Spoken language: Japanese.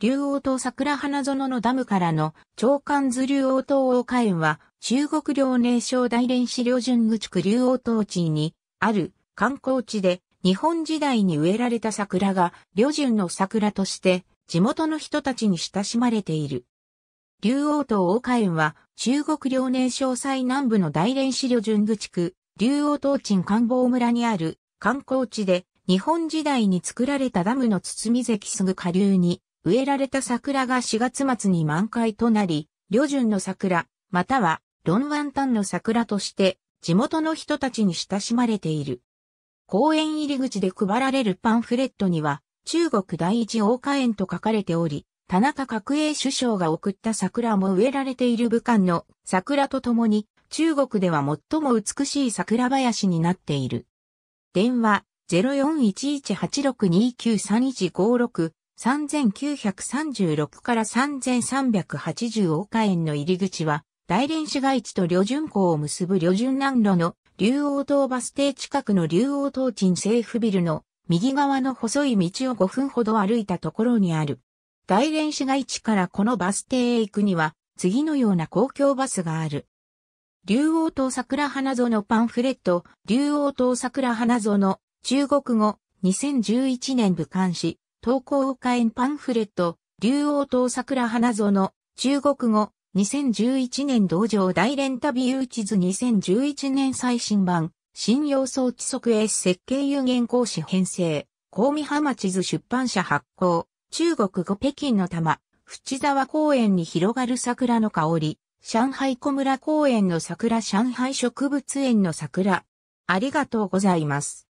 竜王島桜花園のダムからの長官図竜王島王花園は中国領寧省大連市領順具地区竜王島地にある観光地で日本時代に植えられた桜が旅順の桜として地元の人たちに親しまれている。竜王島大花園は中国領寧省最南部の大連市旅順具地区竜王島鎮官房村にある観光地で日本時代に作られたダムの包み関すぐ下流に植えられた桜が4月末に満開となり、旅順の桜、または、ロンワンタンの桜として、地元の人たちに親しまれている。公園入り口で配られるパンフレットには、中国第一大花園と書かれており、田中角栄首相が送った桜も植えられている武漢の桜とともに、中国では最も美しい桜林になっている。電話041186293156 3936から3380岡園の入り口は、大連市街地と旅順港を結ぶ旅順南路の竜王島バス停近くの竜王島鎮政府ビルの右側の細い道を5分ほど歩いたところにある。大連市街地からこのバス停へ行くには、次のような公共バスがある。竜王島桜花園パンフレット、竜王島桜花園、中国語、2011年武漢市、投稿火園パンフレット、竜王島桜花園、中国語、2011年道場大連旅誘致図2011年最新版、新要装規則へ設計有限講師編成、香見浜地図出版社発行、中国語北京の玉、淵沢公園に広がる桜の香り、上海小村公園の桜上海植物園の桜。ありがとうございます。